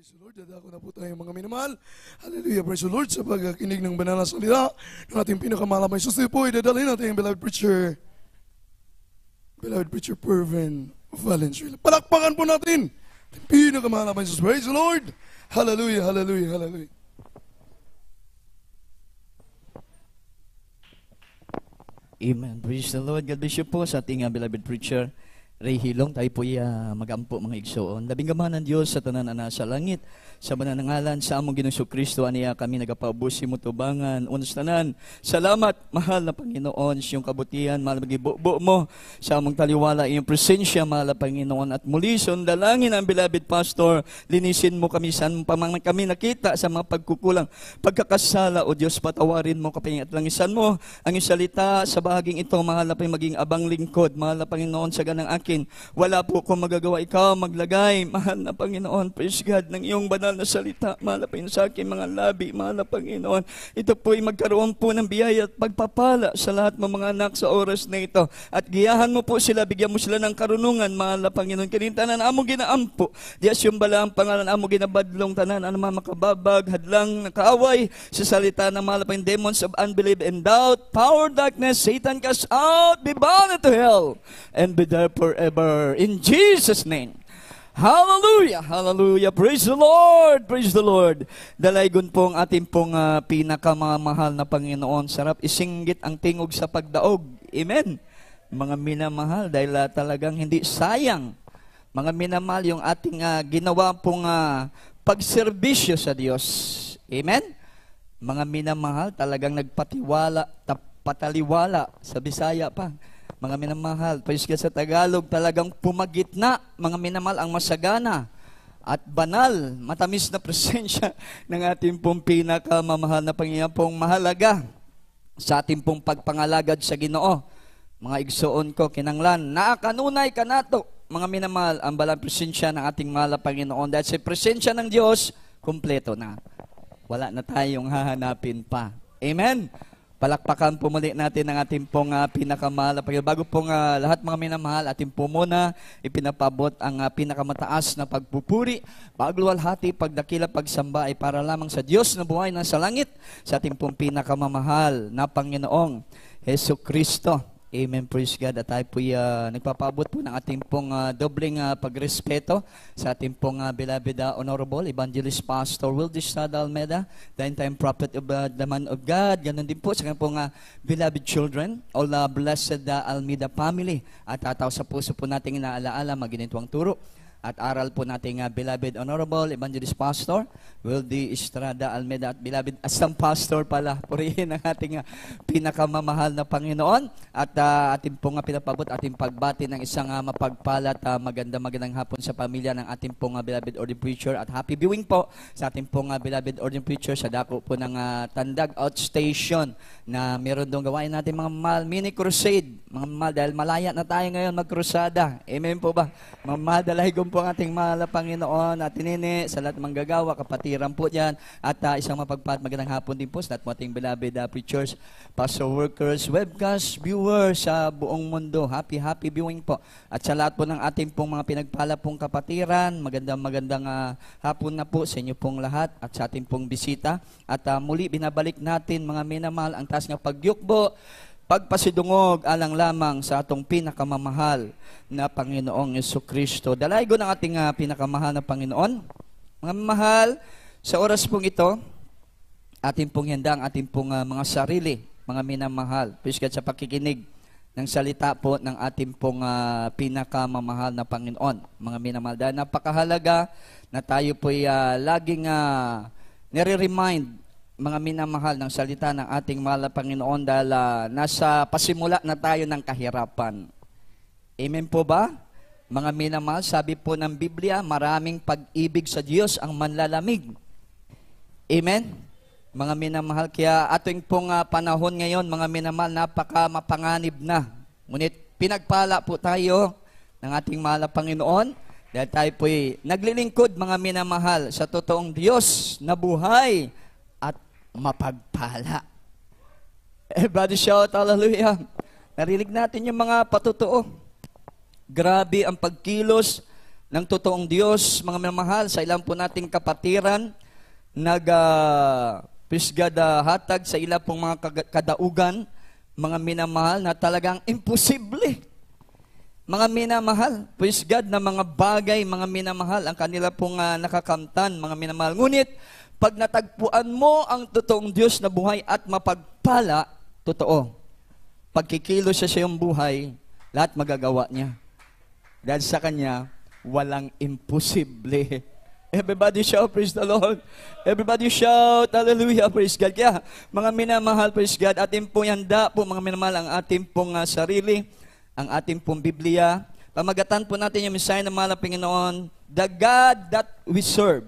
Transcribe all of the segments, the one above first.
Praise the Lord. Dadako na po tayo mga minamahal. Hallelujah. Praise the Lord. Sa pagkinig ng banal na salita ng ating pinakamahal may susi po, idadalhin natin ang beloved preacher. Beloved preacher Pervin Valenzuela. Palakpakan po natin. Ating pinakamahal may susi. Praise the Lord. Hallelujah. Hallelujah. Hallelujah. Amen. Praise the Lord. God bless you po sa ating uh, beloved preacher. Ray Hilong, tayo po'y uh, magampo mga igsoon. Labing gamahan ng Diyos sa tanan na nasa langit, sa mananangalan sa among Ginoong Kristo aniya kami nagapabusi mo tubangan unos tanan salamat mahal na Panginoon sa siyong kabutihan mahal magibubo mo sa among taliwala iyong presensya mahal na Panginoon at muli sundalangin ang beloved pastor linisin mo kami saan pamang kami nakita sa mga pagkukulang pagkakasala o Diyos patawarin mo kapingin at langisan mo ang salita sa bahaging ito mahal na maging abang lingkod mahal na Panginoon sa ganang akin wala po kong magagawa ikaw maglagay mahal na Panginoon praise God ng iyong banal banal na salita, malapin sa akin mga labi, mahal Panginoon. Ito po ay magkaroon po ng biyaya at pagpapala sa lahat ng mga anak sa oras na ito. At giyahan mo po sila, bigyan mo sila ng karunungan, mahal na Panginoon. Kinintanan amo ginaampo, diyas yung bala ang pangalan among ginabadlong tanan, ano makababag, hadlang, kaaway, sa salita ng mahal na Panginoon, demons of unbelief and doubt, power, darkness, Satan cast out, be bound to hell, and be there forever. In Jesus' name. Hallelujah! Hallelujah! Praise the Lord! Praise the Lord! Dalaygon po ang ating pong uh, pinakamamahal na Panginoon. Sarap isinggit ang tingog sa pagdaog. Amen! Mga minamahal, dahil uh, talagang hindi sayang. Mga minamahal, yung ating uh, ginawa pong uh, pagserbisyo sa Diyos. Amen? Mga minamahal, talagang nagpatiwala, pataliwala sa Bisaya pa mga minamahal, praise God sa Tagalog, talagang pumagitna, mga minamahal, ang masagana at banal, matamis na presensya ng ating pong pinakamamahal na Panginoon pong mahalaga sa ating pong pagpangalagad sa Ginoo. Mga igsoon ko, kinanglan, naakanunay ka nato, mga minamahal, ang balang presensya ng ating mahal na Panginoon dahil sa presensya ng Diyos, kumpleto na. Wala na tayong hahanapin pa. Amen? Palakpakan po muli natin ang ating pong uh, pinakamahal na Bago pong uh, lahat mga minamahal, ating po muna ipinapabot ang uh, pinakamataas na pagpupuri, pagluwalhati, pagdakila, pagsamba ay para lamang sa Diyos na buhay na sa langit, sa ating pong pinakamamahal na Panginoong Heso Kristo. Amen. Praise God. At tayo po'y uh, nagpapabot po ng ating pong uh, dobling uh, pagrespeto sa ating pong uh, Bilabida Honorable Evangelist Pastor Wildis Sad Almeda, the time prophet of uh, the man of God. Ganon din po sa kanyang pong uh, beloved children, all uh, blessed uh, Almeda family. At tataw sa puso po nating inaalaala, maginitwang turo at aral po nating uh, beloved Honorable Evangelist Pastor, Wildy Estrada Almeda at beloved Asang Pastor pala. Purihin ang ating uh, pinakamamahal na Panginoon at uh, ah, ating pong uh, pinapabot, ating pagbati ng isang uh, mapagpalat, uh, maganda magandang hapon sa pamilya ng ating pong uh, beloved Ordin Preacher at happy viewing po sa ating pong uh, beloved Ordin Preacher sa dako po ng uh, Tandag Outstation na meron doon gawain natin mga mahal, mini crusade, mga mahal, dahil malaya na tayo ngayon magkrusada. Amen po ba? Mga mahal, dalay po ang ating mahal na Panginoon at tinini sa lahat ng manggagawa, kapatiran po yan. At uh, isang mapagpat, magandang hapon din po sa lahat mo ating beloved uh, preachers, pastor workers, webcast viewers sa uh, buong mundo. Happy, happy viewing po. At sa lahat po ng ating pong mga pinagpala pong kapatiran, magandang magandang uh, hapon na po sa inyo pong lahat at sa ating pong bisita. At uh, muli binabalik natin mga minamahal ang taas ng pagyukbo pagpasidungog alang lamang sa atong pinakamamahal na Panginoong Yeso Kristo. Dalaygo ng ating uh, pinakamahal na Panginoon. Mga mahal, sa oras pong ito, ating pong handa ang ating pong uh, mga sarili, mga minamahal. Praise God sa pakikinig ng salita po ng ating pong uh, pinakamamahal na Panginoon. Mga minamahal, dahil napakahalaga na tayo po ay uh, laging uh, nire-remind mga minamahal ng salita ng ating mahal na Panginoon dahil uh, nasa pasimula na tayo ng kahirapan. Amen po ba? Mga minamahal, sabi po ng Biblia, maraming pag-ibig sa Diyos ang manlalamig. Amen? Mga minamahal, kaya ating pong uh, panahon ngayon, mga minamahal, napaka mapanganib na. Ngunit pinagpala po tayo ng ating mahal na Panginoon dahil tayo po'y naglilingkod, mga minamahal, sa totoong Diyos na buhay mapagpala. Everybody eh, shout hallelujah. Narinig natin yung mga patutuo. Grabe ang pagkilos ng totoong Diyos, mga mamahal, sa ilang po nating kapatiran, nag uh, ah, pisgada ah, hatag sa ila pong mga kadaugan, mga minamahal na talagang imposible. Mga minamahal, praise God na mga bagay, mga minamahal, ang kanila pong uh, nakakamtan, mga minamahal. Ngunit, pag natagpuan mo ang totoong Diyos na buhay at mapagpala, totoo. Pagkikilos siya sa iyong buhay, lahat magagawa niya. Dahil sa Kanya, walang imposible. Everybody shout, praise the Lord. Everybody shout, hallelujah, praise God. Kaya, mga minamahal, praise God, atin pong handa po, mga minamahal, ang ating pong uh, sarili, ang ating pong Biblia. Pamagatan po natin yung mensahe ng mahal Panginoon, the God that we serve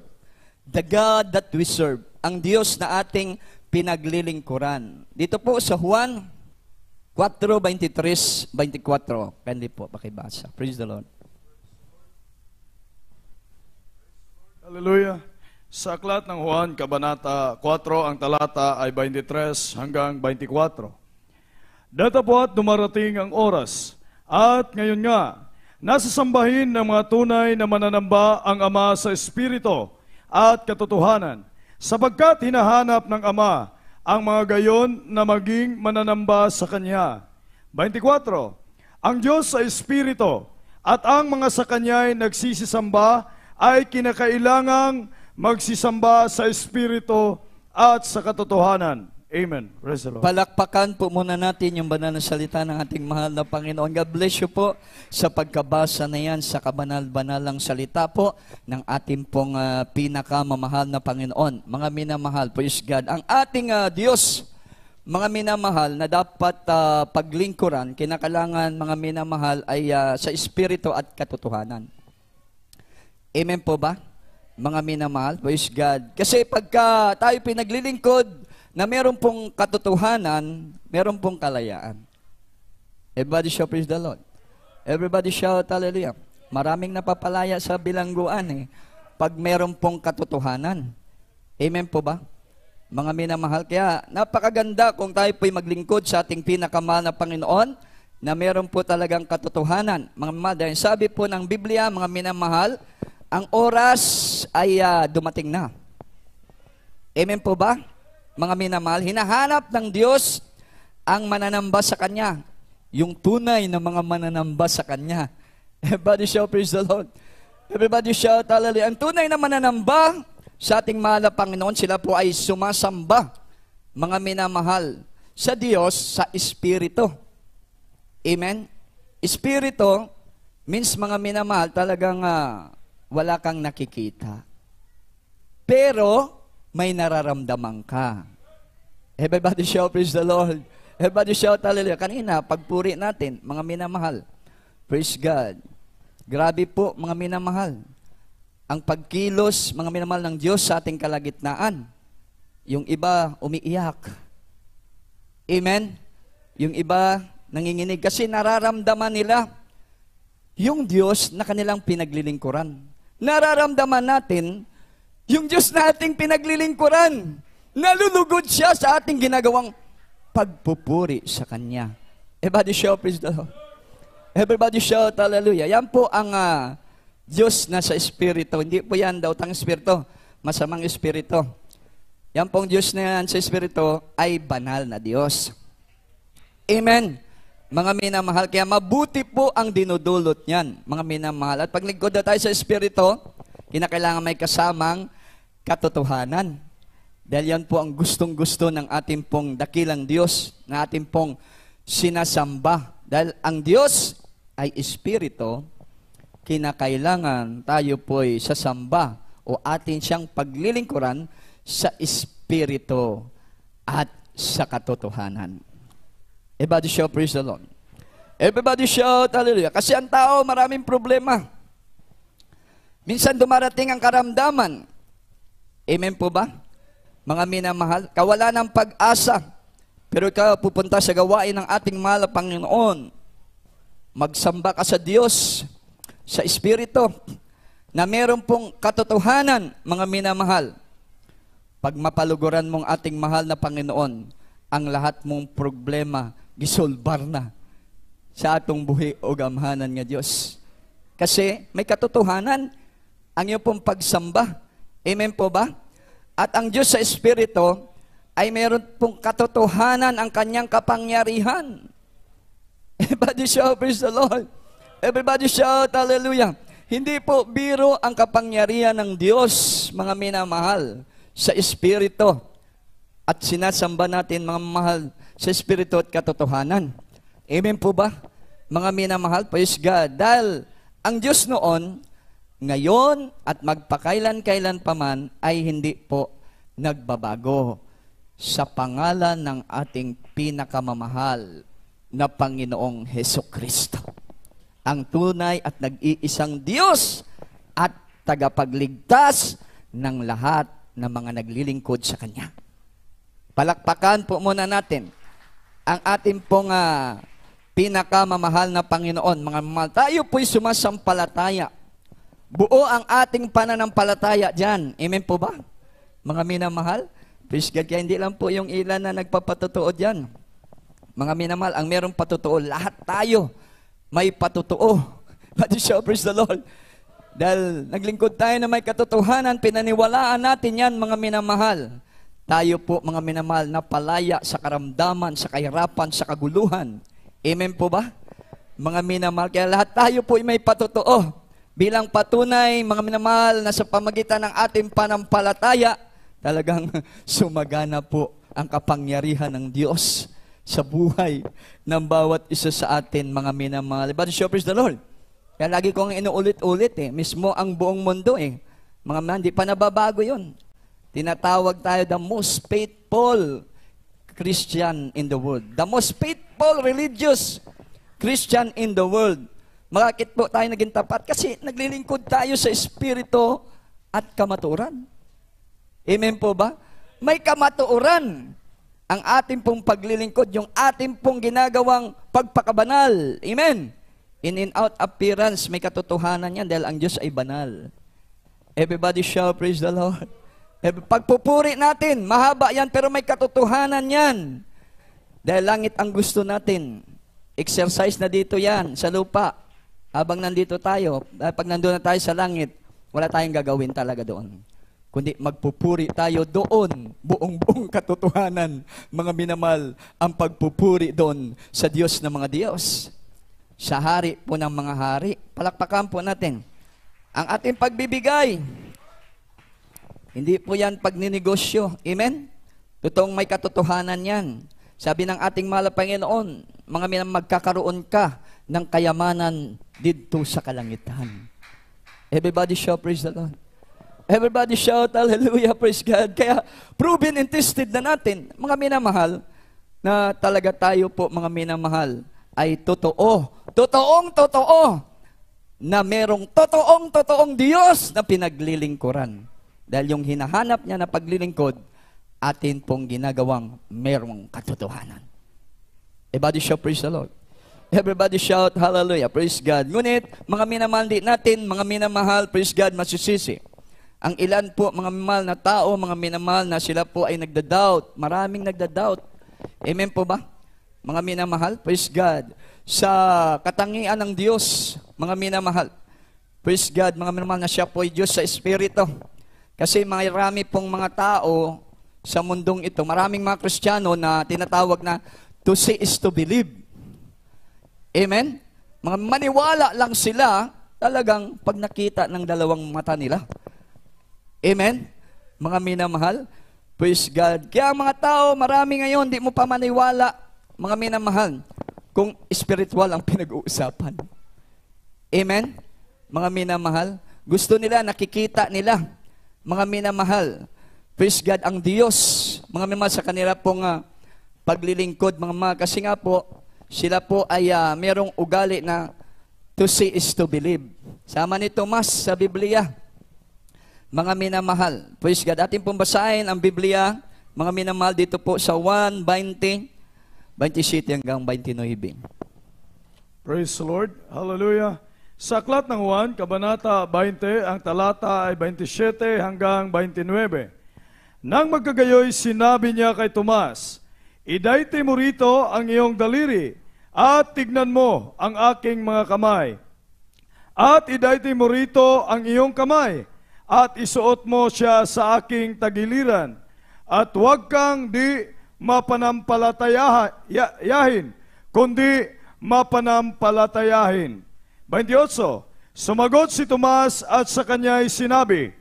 The God that we serve, ang Diyos na ating pinaglilingkuran. Dito po sa Juan 4.23-24. Kindly po, pakibasa. Praise the Lord. Hallelujah. Sa aklat ng Juan, Kabanata 4, ang talata ay 23 hanggang 24. po at dumarating ang oras, at ngayon nga, nasasambahin ng mga tunay na mananamba ang Ama sa Espiritu, at katotohanan, sapagkat hinahanap ng Ama ang mga gayon na maging mananamba sa Kanya. 24. Ang Diyos sa Espiritu at ang mga sa Kanya'y nagsisisamba ay kinakailangang magsisamba sa Espiritu at sa katotohanan. Amen. Praise the Lord. Palakpakan po muna natin yung banal na salita ng ating mahal na Panginoon. God bless you po sa pagkabasa na yan sa kabanal-banalang salita po ng ating pong uh, pinakamamahal na Panginoon. Mga minamahal, praise God. Ang ating uh, Diyos, mga minamahal na dapat uh, paglingkuran, kinakailangan mga minamahal ay uh, sa espiritu at katotohanan. Amen po ba? Mga minamahal, praise God. Kasi pagka tayo pinaglilingkod, na meron pong katotohanan, meron pong kalayaan. Everybody shout praise the Lord. Everybody shout hallelujah. Maraming napapalaya sa bilangguan eh. Pag meron pong katotohanan. Amen po ba? Mga minamahal. Kaya napakaganda kung tayo po'y maglingkod sa ating pinakamahal na Panginoon na meron po talagang katotohanan. Mga mother, sabi po ng Biblia, mga minamahal, ang oras ay uh, dumating na. Amen po ba? mga minamahal, hinahanap ng Diyos ang mananamba sa Kanya. Yung tunay na mga mananamba sa Kanya. Everybody shout, praise the Lord. Everybody shout, hallelujah. Ang tunay na mananamba sa ating mahal na Panginoon, sila po ay sumasamba, mga minamahal, sa Diyos, sa Espiritu. Amen? Espiritu means mga minamahal, talagang uh, wala kang nakikita. Pero, may nararamdaman ka. Everybody shout, praise the Lord. Everybody shout, hallelujah. Kanina, pagpuri natin, mga minamahal. Praise God. Grabe po, mga minamahal. Ang pagkilos, mga minamahal ng Diyos sa ating kalagitnaan. Yung iba, umiiyak. Amen? Yung iba, nanginginig. Kasi nararamdaman nila yung Diyos na kanilang pinaglilingkuran. Nararamdaman natin yung Diyos nating pinaglilingkuran, nalulugod siya sa ating ginagawang pagpupuri sa Kanya. Everybody shout, praise the Lord. Everybody shout, hallelujah. Yan po ang uh, Diyos na sa Espiritu. Hindi po yan daw tang Espiritu, masamang Espiritu. Yan pong Diyos na yan sa Espiritu ay banal na Diyos. Amen. Mga minamahal, kaya mabuti po ang dinudulot niyan, mga minamahal. At pag nagkoda tayo sa Espiritu, kinakailangan may kasamang katotohanan. Dahil yan po ang gustong-gusto ng ating pong dakilang Diyos, na ating pong sinasamba. Dahil ang Diyos ay Espiritu, kinakailangan tayo po'y sasamba o atin siyang paglilingkuran sa Espiritu at sa katotohanan. Everybody shout, praise the Lord. Everybody shout, hallelujah. Kasi ang tao, maraming problema. Minsan dumarating ang karamdaman. Amen po ba? Mga minamahal, kawala ng pag-asa. Pero ikaw pupunta sa gawain ng ating mahal Panginoon. Magsamba ka sa Diyos, sa Espiritu, na meron pong katotohanan, mga minamahal. Pag mapaluguran mong ating mahal na Panginoon, ang lahat mong problema, gisolbar na sa atong buhi o gamhanan nga Diyos. Kasi may katotohanan ang iyong pong pagsamba. Amen po ba? At ang Diyos sa Espiritu ay meron pong katotohanan ang kanyang kapangyarihan. Everybody shout, praise the Lord. Everybody shout, hallelujah. Hindi po biro ang kapangyarihan ng Diyos, mga minamahal, sa Espiritu. At sinasamba natin, mga mahal, sa Espiritu at katotohanan. Amen po ba? Mga minamahal, praise God. Dahil ang Diyos noon ngayon at magpakailan-kailan paman ay hindi po nagbabago sa pangalan ng ating pinakamamahal na Panginoong Heso Kristo. Ang tunay at nag-iisang Diyos at tagapagligtas ng lahat ng mga naglilingkod sa Kanya. Palakpakan po muna natin ang ating pong uh, pinakamamahal na Panginoon. Mga mahal, tayo po'y sumasampalataya Buo ang ating pananampalataya dyan. Amen po ba? Mga minamahal, praise God. Kaya hindi lang po yung ilan na nagpapatotoo dyan. Mga minamahal, ang merong patotoo, lahat tayo may patotoo. But show, praise the Lord. Dahil naglingkod tayo na may katotohanan, pinaniwalaan natin yan, mga minamahal. Tayo po, mga minamahal, na palaya sa karamdaman, sa kahirapan, sa kaguluhan. Amen po ba? Mga minamahal, kaya lahat tayo po ay may patotoo bilang patunay, mga minamahal, na sa pamagitan ng ating panampalataya, talagang sumagana po ang kapangyarihan ng Diyos sa buhay ng bawat isa sa atin, mga minamahal. But sure praise the Lord. Kaya lagi kong inuulit-ulit eh, mismo ang buong mundo eh. Mga man, hindi pa nababago yun. Tinatawag tayo the most faithful Christian in the world. The most faithful religious Christian in the world. Makakit po tayo naging tapat kasi naglilingkod tayo sa Espiritu at kamaturan. Amen po ba? May kamatuoran ang ating pong paglilingkod, yung ating pong ginagawang pagpakabanal. Amen? In and out appearance, may katotohanan yan dahil ang Diyos ay banal. Everybody shall praise the Lord. Pagpupuri natin, mahaba yan pero may katotohanan yan. Dahil langit ang gusto natin. Exercise na dito yan sa lupa. Abang nandito tayo, ah, pag nandoon na tayo sa langit, wala tayong gagawin talaga doon. Kundi magpupuri tayo doon, buong-buong katotohanan, mga minamal, ang pagpupuri doon sa Diyos ng mga Diyos. Sa hari po ng mga hari. Palakpakan po natin. Ang ating pagbibigay, hindi po yan pagninegosyo. Amen? Totoong may katotohanan yan. Sabi ng ating mahal Panginoon, mga minang magkakaroon ka ng kayamanan dito sa kalangitan. Everybody shout, praise the Lord. Everybody shout, hallelujah, praise God. Kaya proven and tested na natin, mga minamahal, na talaga tayo po, mga minamahal, ay totoo. Totoong totoo na merong totoong totoong Diyos na pinaglilingkuran. Dahil yung hinahanap niya na paglilingkod, atin pong ginagawang merong katotohanan. Everybody shout, praise the Lord. Everybody shout, hallelujah, praise God. Ngunit, mga minamandi natin, mga minamahal, praise God, masisisi. Ang ilan po, mga minamahal na tao, mga minamahal na sila po ay nagda-doubt. Maraming nagda-doubt. Amen po ba? Mga minamahal, praise God. Sa katangian ng Diyos, mga minamahal. Praise God, mga minamahal na siya po ay Diyos sa Espiritu. Kasi may rami pong mga tao sa mundong ito, maraming mga Kristiyano na tinatawag na to see is to believe. Amen? Mga maniwala lang sila talagang pag nakita ng dalawang mata nila. Amen? Mga minamahal, praise God. Kaya mga tao, marami ngayon, di mo pa maniwala, mga minamahal, kung spiritual ang pinag-uusapan. Amen? Mga minamahal, gusto nila, nakikita nila, mga minamahal, praise God ang Diyos, mga minamahal sa kanila pong uh, paglilingkod, mga mga, kasi nga po, sila po ay uh, merong ugali na to see is to believe. Sama ni Tomas sa Biblia. Mga minamahal, praise God. Atin pong basahin ang Biblia, mga minamahal dito po sa 1, 20, 27 hanggang 29. Praise the Lord. Hallelujah. Sa aklat ng Juan, Kabanata 20, ang talata ay 27 hanggang 29. Nang magkagayoy, sinabi niya kay Tomas, Idayte mo rito ang iyong daliri at tignan mo ang aking mga kamay. At idaiti mo rito ang iyong kamay. At isuot mo siya sa aking tagiliran. At huwag kang di mapanampalatayahin, kundi mapanampalatayahin. 28. Sumagot si Tomas at sa kanya'y sinabi,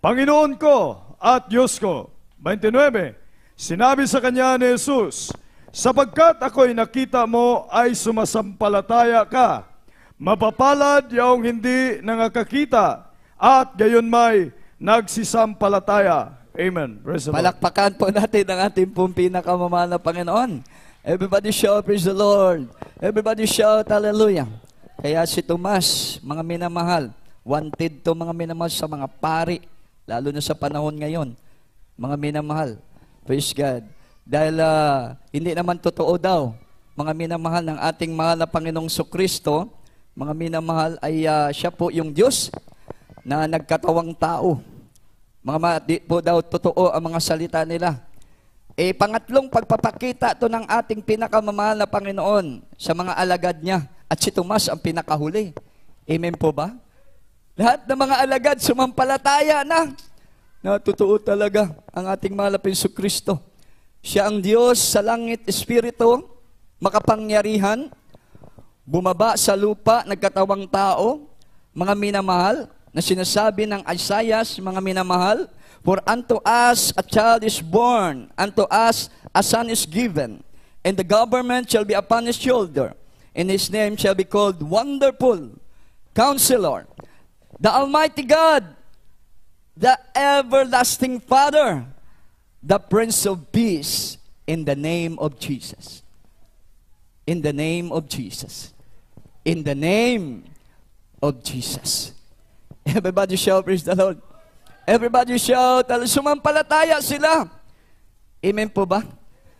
Panginoon ko at Diyos ko. 29. Sinabi sa kanya ni Jesus, Sapagkat ako'y nakita mo ay sumasampalataya ka, mapapalad yaong hindi nangakakita, at gayon may nagsisampalataya. Amen. Palakpakan po natin ang ating pong pinakamamahal na Panginoon. Everybody shout, praise the Lord. Everybody shout, hallelujah. Kaya si Tomas, mga minamahal, wanted to mga minamahal sa mga pari, lalo na sa panahon ngayon. Mga minamahal, praise God. Dahil uh, hindi naman totoo daw. Mga minamahal ng ating mahal na Panginoong Kristo, mga minamahal ay uh, siya po yung Diyos na nagkatawang tao. Mga ma, di po daw totoo ang mga salita nila. E pangatlong pagpapakita to ng ating pinakamamahal na Panginoon sa mga alagad niya. At si Tomas ang pinakahuli. Amen po ba? Lahat ng mga alagad sumampalataya na. Na totoo talaga ang ating mahal na Kristo. Siya ang Diyos sa langit, Espiritu, makapangyarihan, bumaba sa lupa, nagkatawang tao, mga minamahal, na sinasabi ng Isaiah, mga minamahal, For unto us a child is born, unto us a son is given, and the government shall be upon his shoulder, and his name shall be called Wonderful, Counselor, the Almighty God, the Everlasting Father, the Prince of Peace in the name of Jesus. In the name of Jesus. In the name of Jesus. Everybody shout, praise the Lord. Everybody shout, sumampalataya sila. Amen po ba?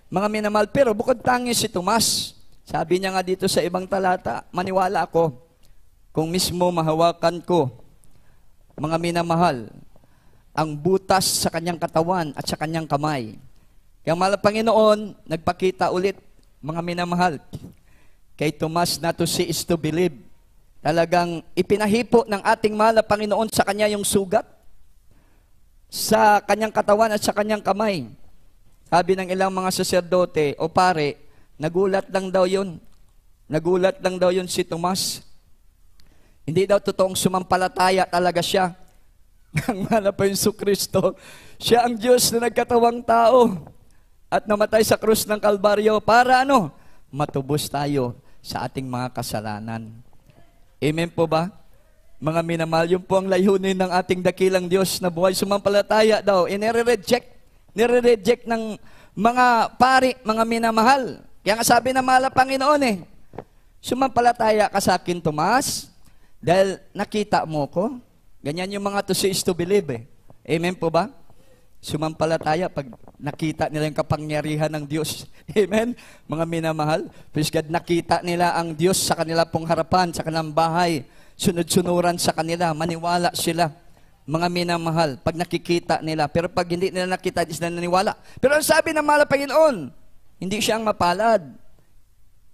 Mga minamahal, pero bukod tangi si Tomas. Sabi niya nga dito sa ibang talata, maniwala ako kung mismo mahawakan ko. Mga minamahal, ang butas sa kanyang katawan at sa kanyang kamay. Kaya mahal Panginoon, nagpakita ulit, mga minamahal, kay Tomas na to see is to believe. Talagang ipinahipo ng ating mahal Panginoon sa kanya yung sugat, sa kanyang katawan at sa kanyang kamay. Sabi ng ilang mga saserdote o pare, nagulat lang daw yun. Nagulat lang daw yun si Tomas. Hindi daw totoong sumampalataya talaga siya Nangmana pa yung Kristo. Siya ang Diyos na nagkatawang tao at namatay sa krus ng Kalbaryo para ano? Matubos tayo sa ating mga kasalanan. Amen po ba? Mga minamahal, yun po ang layunin ng ating dakilang Diyos na buhay sumampalataya daw. E nire-reject, nire-reject ng mga pari, mga minamahal. Kaya nga sabi ng mahal Panginoon eh, sumampalataya ka sa akin, Tomas, dahil nakita mo ko, Ganyan yung mga to see to believe eh. Amen po ba? Sumampalataya pag nakita nila yung kapangyarihan ng Diyos. Amen? Mga minamahal, praise God, nakita nila ang Diyos sa kanila pong harapan, sa kanilang bahay. Sunod-sunuran sa kanila, maniwala sila. Mga minamahal, pag nakikita nila. Pero pag hindi nila nakita, hindi sila naniwala. Pero ang sabi ng mala Panginoon, hindi siya ang mapalad.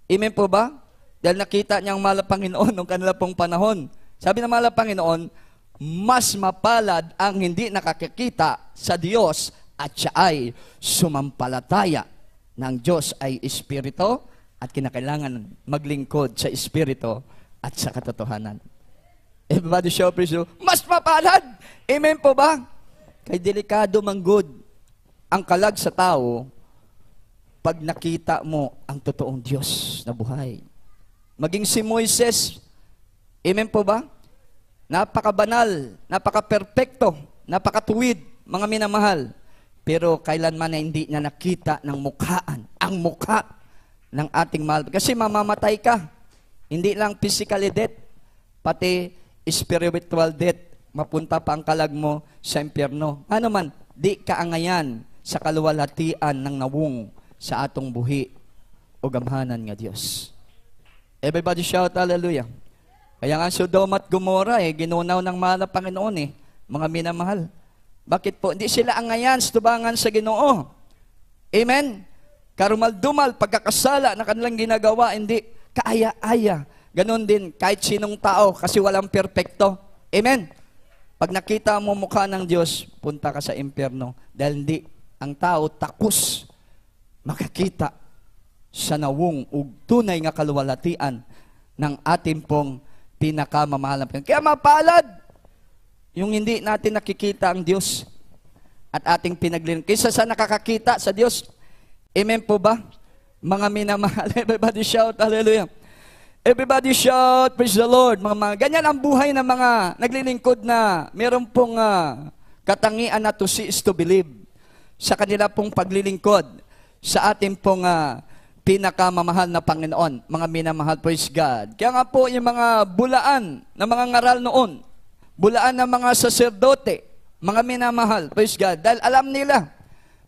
Amen po ba? Dahil nakita niya ang mala Panginoon nung kanila pong panahon. Sabi ng mala Panginoon, mas mapalad ang hindi nakakikita sa Diyos at siya ay sumampalataya ng Diyos ay Espiritu at kinakailangan maglingkod sa Espiritu at sa katotohanan. Everybody show praise Mas mapalad! Amen po ba? Kay delikado manggod ang kalag sa tao pag nakita mo ang totoong Diyos na buhay. Maging si Moises, amen po ba? napakabanal, napakaperpekto, napakatuwid, mga minamahal. Pero kailanman na hindi niya nakita ng mukhaan, ang mukha ng ating mahal. Kasi mamamatay ka. Hindi lang physically death, pati spiritual death. Mapunta pa ang kalag mo sa impyerno. Ano man, di kaangayan sa kaluwalhatian ng nawong sa atong buhi o gamhanan nga Dios. Everybody shout hallelujah. Kaya nga Sodom at Gomora, eh, ginunaw ng mahal ng Panginoon eh, mga minamahal. Bakit po? Hindi sila angayan, stubangan sa ginoo. Amen? Karumal-dumal, pagkakasala na kanilang ginagawa, hindi kaaya-aya. Ganon din, kahit sinong tao, kasi walang perpekto. Amen? Pag nakita mo mukha ng Diyos, punta ka sa impyerno. Dahil hindi, ang tao takus makakita sa nawong ug tunay nga kaluwalatian ng ating pong pinakamamahal ng Panginoon. Kaya mapalad yung hindi natin nakikita ang Diyos at ating pinaglilingkod. Kaysa sa nakakakita sa Diyos, amen po ba? Mga minamahal, everybody shout, hallelujah. Everybody shout, praise the Lord. Mga, mga, ganyan ang buhay ng mga naglilingkod na meron pong uh, katangian na to see is to believe sa kanila pong paglilingkod sa ating pong uh, pinakamamahal na Panginoon, mga minamahal, praise God. Kaya nga po yung mga bulaan ng mga ngaral noon, bulaan ng mga saserdote, mga minamahal, praise God, dahil alam nila,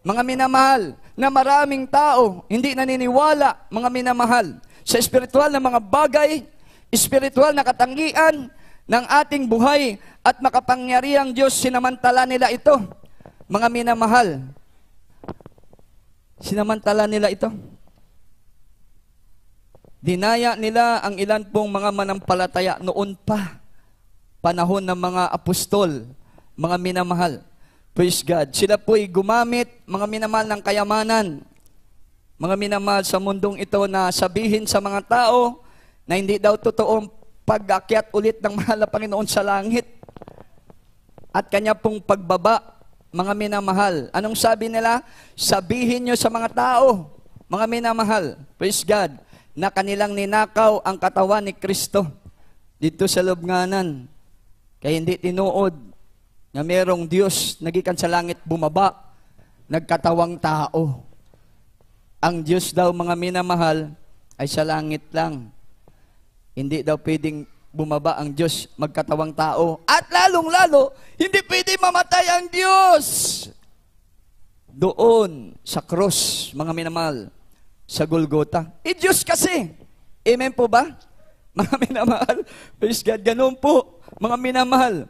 mga minamahal, na maraming tao hindi naniniwala, mga minamahal, sa espiritual na mga bagay, espiritual na katangian ng ating buhay at makapangyariang Diyos, sinamantala nila ito. Mga minamahal, sinamantala nila ito. Dinaya nila ang ilan pong mga manampalataya noon pa, panahon ng mga apostol, mga minamahal. Praise God. Sila po'y gumamit, mga minamahal ng kayamanan, mga minamahal sa mundong ito na sabihin sa mga tao na hindi daw totoong pag-akyat ulit ng mahal na Panginoon sa langit at kanya pong pagbaba, mga minamahal. Anong sabi nila? Sabihin nyo sa mga tao, mga minamahal. Praise God na kanilang ninakaw ang katawan ni Kristo dito sa lubnganan. Kaya hindi tinuod na merong Diyos nagikan sa langit bumaba, nagkatawang tao. Ang Diyos daw mga minamahal ay sa langit lang. Hindi daw pwedeng bumaba ang Diyos magkatawang tao. At lalong-lalo, hindi pwedeng mamatay ang Diyos. Doon sa cross, mga minamahal sa Golgotha. E Diyos kasi. Amen po ba? Mga minamahal, praise God, ganun po, mga minamahal.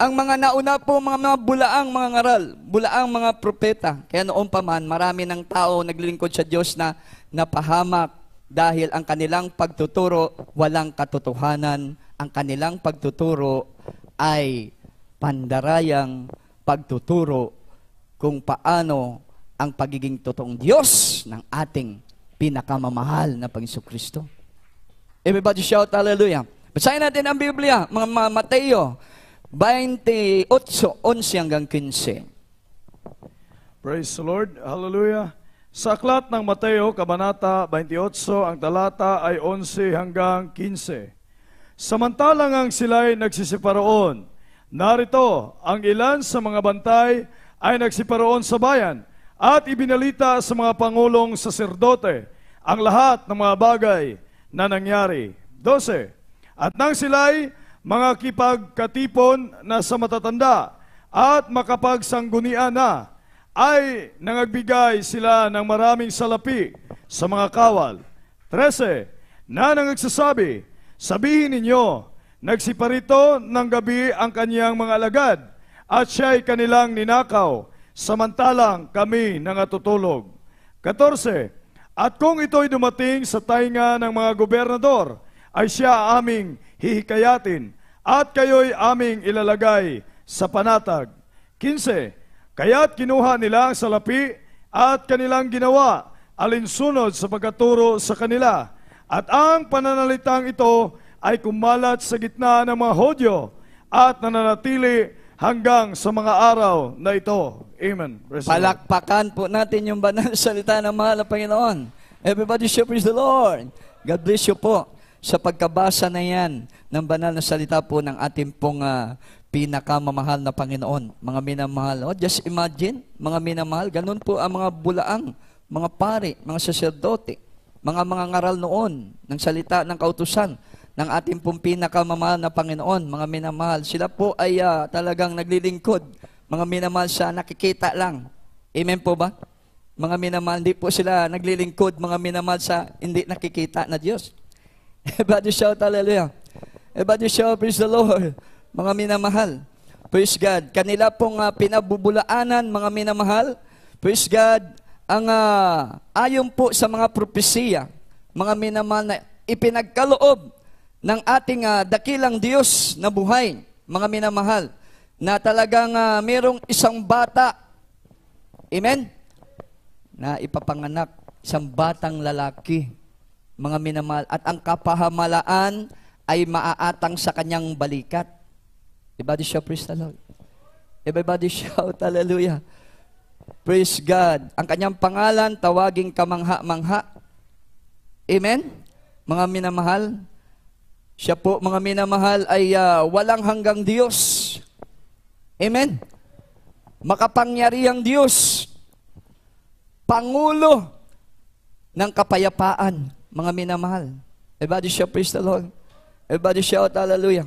Ang mga nauna po, mga, mga bulaang mga ngaral, bulaang mga propeta. Kaya noon pa man, marami ng tao naglilingkod sa Diyos na napahamak dahil ang kanilang pagtuturo walang katotohanan. Ang kanilang pagtuturo ay pandarayang pagtuturo kung paano ang pagiging totoong Diyos ng ating pinakamamahal na Panginoon Kristo. Everybody shout hallelujah. Basahin natin ang Biblia, mga, Mateo 28:11 hanggang 15. Praise the Lord. Hallelujah. Sa aklat ng Mateo, Kabanata 28, ang talata ay 11 hanggang 15. Samantalang ang sila'y nagsisiparoon, narito ang ilan sa mga bantay ay nagsiparoon sa bayan at ibinalita sa mga pangulong saserdote ang lahat ng mga bagay na nangyari. 12. At nang sila'y mga kipagkatipon na sa matatanda at makapagsanggunian na, ay nangagbigay sila ng maraming salapi sa mga kawal. 13. Na nangagsasabi, sabihin ninyo, nagsiparito ng gabi ang kaniyang mga alagad at siya'y kanilang ninakaw, samantalang kami nangatutulog. 14 at kung ito'y dumating sa tainga ng mga gobernador, ay siya aming hihikayatin at kayo'y aming ilalagay sa panatag. 15. Kaya't kinuha nila ang salapi at kanilang ginawa alinsunod sa pagkaturo sa kanila. At ang pananalitang ito ay kumalat sa gitna ng mga Hodyo at nananatili hanggang sa mga araw na ito. Amen. Praise Palakpakan po natin yung banal na salita ng mahal na Panginoon. Everybody should praise the Lord. God bless you po sa pagkabasa na yan ng banal na salita po ng ating pong uh, pinakamamahal na Panginoon, mga minamahal. Oh, just imagine, mga minamahal, ganun po ang mga bulaang, mga pare, mga saserdote, mga mga ngaral noon ng salita ng kautusan ng ating pong pinakamamahal na Panginoon, mga minamahal. Sila po ay uh, talagang naglilingkod. Mga minamahal sa nakikita lang. Amen po ba? Mga minamahal, hindi po sila naglilingkod, mga minamahal sa hindi nakikita na Diyos. Everybody shout hallelujah. Everybody shout praise the Lord. Mga minamahal, praise God. Kanila pong uh, pinabubulaanan, mga minamahal, praise God, ang uh, ayon po sa mga propesya, mga minamahal na ipinagkaloob ng ating uh, dakilang Diyos na buhay, mga minamahal, na talagang uh, merong isang bata, amen, na ipapanganak, isang batang lalaki, mga minamahal, at ang kapahamalaan ay maaatang sa kanyang balikat. Everybody shout, praise the Lord. Everybody shout, hallelujah. Praise God. Ang kanyang pangalan, tawaging kamangha-mangha. Amen? Mga minamahal, siya po, mga minamahal, ay uh, walang hanggang Diyos. Amen? Makapangyarihang Diyos. Pangulo ng kapayapaan, mga minamahal. Everybody shout, praise the Lord. Everybody shout, hallelujah.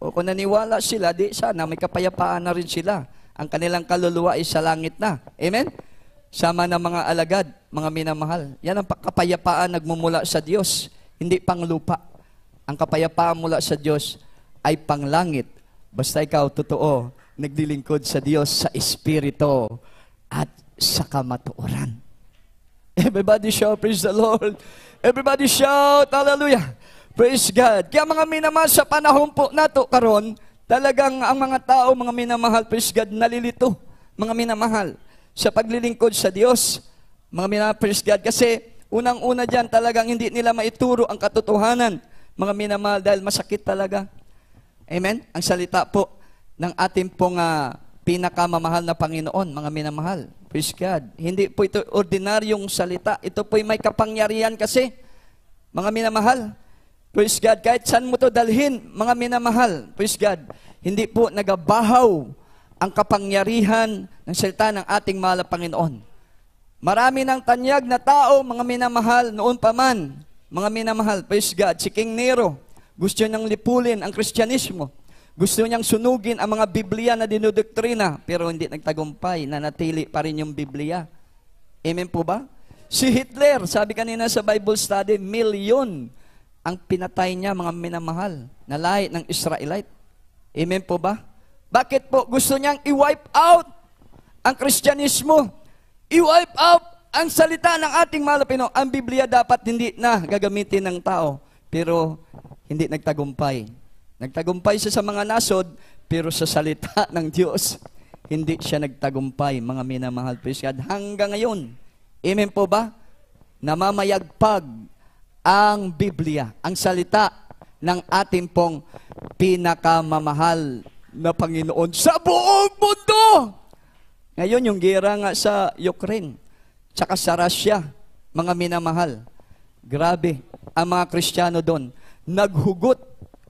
O kung naniwala sila, di sana may kapayapaan na rin sila. Ang kanilang kaluluwa ay sa langit na. Amen? Sama ng mga alagad, mga minamahal. Yan ang kapayapaan nagmumula sa Diyos, hindi pang lupa. Ang kapayapaan mula sa Diyos ay panglangit. Basta ikaw, totoo, naglilingkod sa Diyos sa Espiritu at sa kamatuoran. Everybody shout, praise the Lord. Everybody shout, hallelujah. Praise God. Kaya mga minamahal, sa panahon po nato karon, talagang ang mga tao, mga minamahal, praise God, nalilito. Mga minamahal, sa paglilingkod sa Diyos, mga minamahal, praise God, kasi unang-una dyan talagang hindi nila maituro ang katotohanan mga minamahal, dahil masakit talaga. Amen? Ang salita po ng ating pong uh, pinakamamahal na Panginoon, mga minamahal. Praise God. Hindi po ito ordinaryong salita. Ito po'y may kapangyarihan kasi. Mga minamahal, praise God. Kahit saan mo to dalhin, mga minamahal, praise God. Hindi po nagabahaw ang kapangyarihan ng salita ng ating mahal na Panginoon. Marami ng tanyag na tao, mga minamahal, noon pa man, mga minamahal, praise God, si King Nero, gusto niyang lipulin ang Kristyanismo. Gusto niyang sunugin ang mga Biblia na dinodoktrina, pero hindi nagtagumpay, nanatili pa rin yung Biblia. Amen po ba? Si Hitler, sabi kanina sa Bible study, milyon ang pinatay niya mga minamahal na lahi ng Israelite. Amen po ba? Bakit po gusto niyang i-wipe out ang Kristyanismo? I-wipe out ang salita ng ating mahal na ang Biblia dapat hindi na gagamitin ng tao, pero hindi nagtagumpay. Nagtagumpay siya sa mga nasod, pero sa salita ng Diyos, hindi siya nagtagumpay, mga minamahal. Praise God. Hanggang ngayon, amen po ba? Namamayagpag ang Biblia, ang salita ng ating pong pinakamamahal na Panginoon sa buong mundo. Ngayon, yung gira nga sa Ukraine, tsaka sa Russia, mga minamahal. Grabe, ang mga Kristiyano doon, naghugot